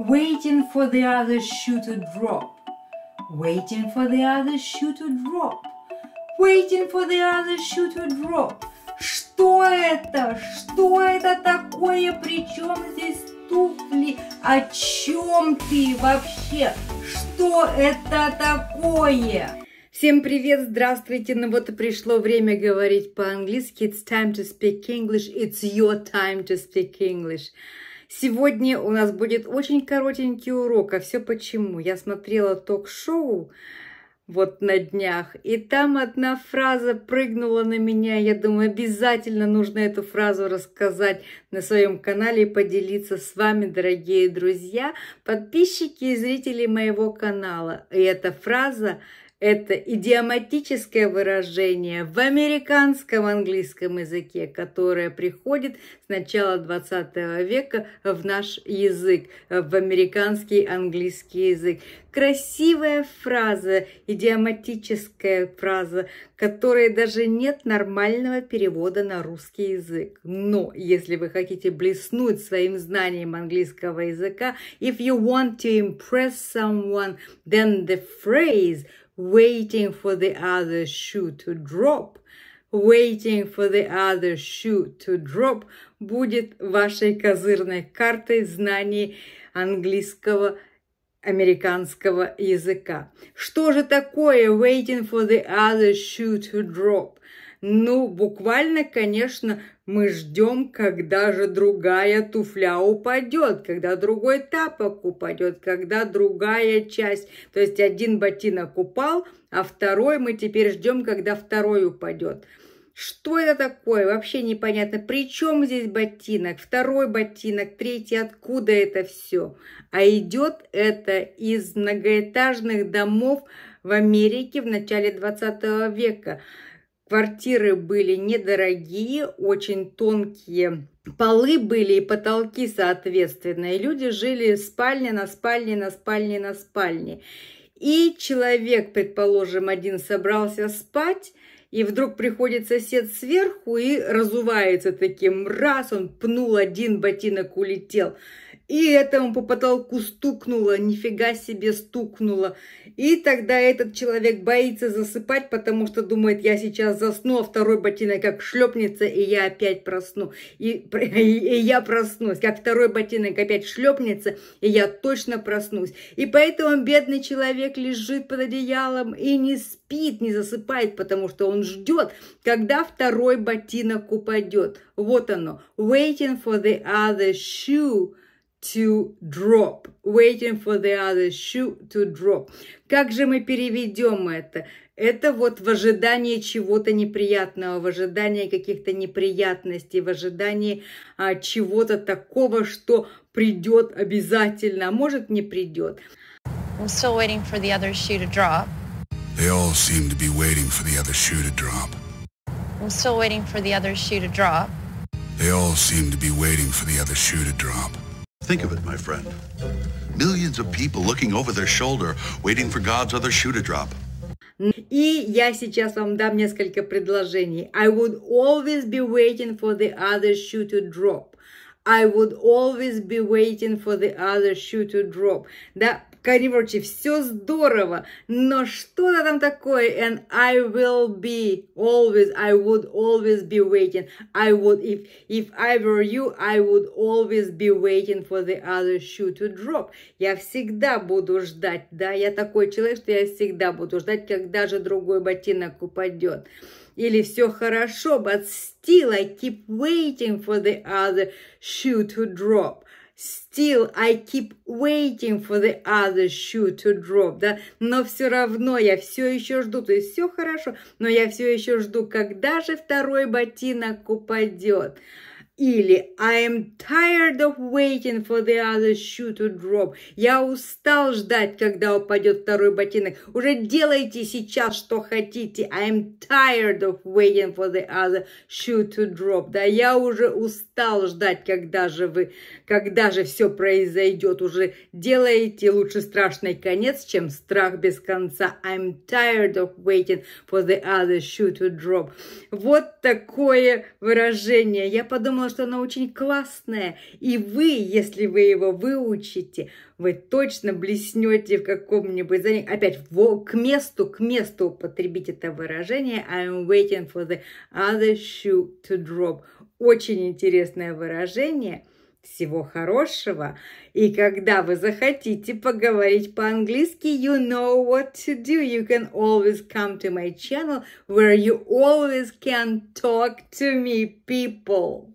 waiting for the other shoe to drop, waiting for the other shoe to drop, waiting for the other shoe to drop. Что это? Что это такое? Причем здесь туфли? О чем ты вообще? Что это такое? Всем привет, здравствуйте! Ну вот и пришло время говорить по-английски. It's time to speak English. It's your time to speak English. Сегодня у нас будет очень коротенький урок, а все почему. Я смотрела ток-шоу вот на днях, и там одна фраза прыгнула на меня. Я думаю, обязательно нужно эту фразу рассказать на своем канале и поделиться с вами, дорогие друзья, подписчики и зрители моего канала. И эта фраза – это идиоматическое выражение в американском английском языке, которое приходит с начала 20 века в наш язык, в американский английский язык. Красивая фраза, идиоматическая фраза, которой даже нет нормального перевода на русский язык. Но если вы хотите блеснуть своим знанием английского языка, if you want to impress someone, then the phrase – waiting for the other shoe to drop. Waiting for the other shoe to drop будет вашей козырной картой знаний английского американского языка. Что же такое waiting for the other shoe to drop? Ну, буквально, конечно, мы ждем, когда же другая туфля упадет, когда другой тапок упадет, когда другая часть. То есть один ботинок упал, а второй мы теперь ждем, когда второй упадет. Что это такое? Вообще непонятно. При чем здесь ботинок? Второй ботинок, третий, откуда это все? А идет это из многоэтажных домов в Америке в начале 20 века. Квартиры были недорогие, очень тонкие полы были и потолки, соответственно. И люди жили спальня на спальне, на спальне, на спальне. И человек, предположим, один собрался спать, и вдруг приходит сосед сверху и разувается таким раз, он пнул один ботинок, улетел и этому по потолку стукнуло, нифига себе стукнуло. И тогда этот человек боится засыпать, потому что думает, я сейчас засну, а второй ботинок как шлепнется, и я опять просну. И, и, и я проснусь, как второй ботинок опять шлепнется, и я точно проснусь. И поэтому бедный человек лежит под одеялом и не спит, не засыпает, потому что он ждет, когда второй ботинок упадет. Вот оно. Waiting for the other shoe to drop. Waiting for the other shoe to drop. Как же мы переведем это? Это вот в ожидании чего-то неприятного, в ожидании каких-то неприятностей, в ожидании а, чего-то такого, что придет обязательно, а может не придет. I'm still waiting for the other shoe to drop. They all seem to be waiting for the other shoe to drop. I'm still waiting for the other shoe to drop. They all seem to be waiting for the other shoe to drop. Think of it, my friend. Millions of people looking over their shoulder, waiting for God's other shoe to drop. И я сейчас вам дам несколько предложений. I would always be waiting for the other shoe to drop. I would always be waiting for the other shoe to drop. Да, Короче, все здорово, но что-то там такое. And I will be always, I would always be waiting. I would, if, if I were you, I would always be waiting for the other shoe to drop. Я всегда буду ждать, да, я такой человек, что я всегда буду ждать, когда же другой ботинок упадет. Или все хорошо, but still I keep waiting for the other shoe to drop. Still I keep waiting for the other shoe to drop, да, но все равно я все еще жду, то есть все хорошо, но я все еще жду, когда же второй ботинок упадет или I'm tired of waiting for the other shoe to drop. Я устал ждать, когда упадет второй ботинок. Уже делайте сейчас, что хотите. I'm tired of waiting for the other shoe to drop. Да, я уже устал ждать, когда же вы, когда же все произойдет. Уже делайте лучше страшный конец, чем страх без конца. I'm tired of waiting for the other shoe to drop. Вот такое выражение. Я подумала, думала, что она очень классная И вы, если вы его выучите, вы точно блеснете в каком-нибудь занятии. Опять к месту, к месту употребить это выражение. I'm waiting for the other shoe to drop. Очень интересное выражение. Всего хорошего. И когда вы захотите поговорить по-английски, you know what to do. You can always come to my channel where you always can talk to me, people.